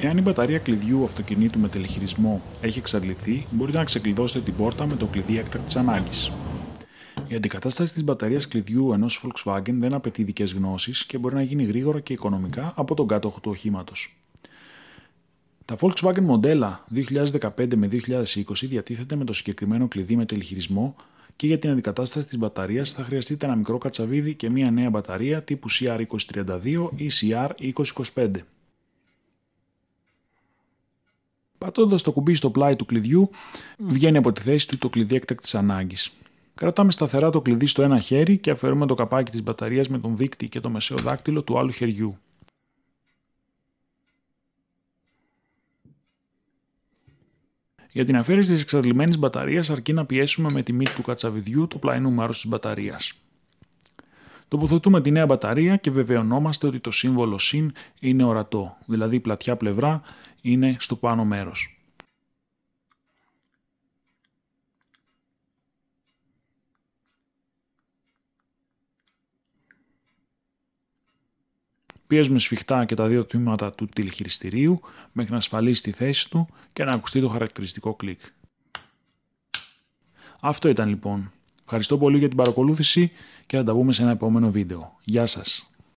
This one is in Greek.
Εάν η μπαταρία κλειδιού αυτοκινήτου με τελεχειρισμό έχει εξαντληθεί, μπορείτε να ξεκλειδώσετε την πόρτα με το κλειδί έκτακτη ανάγκης. Η αντικατάσταση της μπαταρίας κλειδιού ενός Volkswagen δεν απαιτεί ειδικές γνώσεις και μπορεί να γίνει γρήγορα και οικονομικά από τον κάτοχο του οχήματος. Τα Volkswagen μοντέλα 2015 με 2020 διατίθεται με το συγκεκριμένο κλειδί με τελεχειρισμό και για την αντικατάσταση της μπαταρίας θα χρειαστείτε ένα μικρό κατσαβίδι και μια νέα μπαταρία τύπου CR2032 ή CR2025. Πατώντας το κουμπί στο πλάι του κλειδιού, βγαίνει από τη θέση του το κλειδί έκτακτης ανάγκης. Κρατάμε σταθερά το κλειδί στο ένα χέρι και αφαιρούμε το καπάκι της μπαταρίας με τον δίκτυο και το μεσαίο δάκτυλο του άλλου χεριού. Για την αφαίρεση της εξαντλημένης μπαταρίας αρκεί να πιέσουμε με τη μύτη του κατσαβιδιού το πλαϊνό μέρος της μπαταρίας. Τοποθετούμε τη νέα μπαταρία και βεβαιωνόμαστε ότι το σύμβολο συν είναι ορατό, δηλαδή η πλατιά πλευρά είναι στο πάνω μέρος. Πιέζουμε σφιχτά και τα δύο τμήματα του τηλεχειριστηρίου μέχρι να ασφαλίσει τη θέση του και να ακουστεί το χαρακτηριστικό κλικ. Αυτό ήταν λοιπόν Ευχαριστώ πολύ για την παρακολούθηση και θα τα πούμε σε ένα επόμενο βίντεο. Γεια σας.